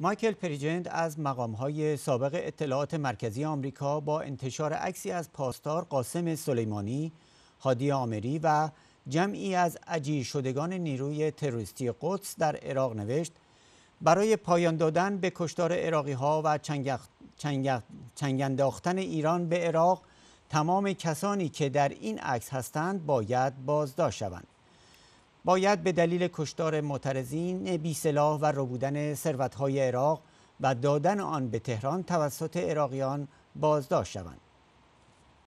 مایکل پریجند از مقامهای سابق اطلاعات مرکزی آمریکا با انتشار عکسی از پاستار قاسم سلیمانی، هادی آمری و جمعی از عجی شدگان نیروی تروریستی قدس در عراق نوشت برای پایان دادن به کشتار عراقی ها و چنگ انداختن ایران به عراق تمام کسانی که در این عکس هستند باید بازداشت شوند. باید به دلیل کشتار معترضین سلاح و ربودن ثروتهای عراق و دادن آن به تهران توسط عراقیان بازداشت شوند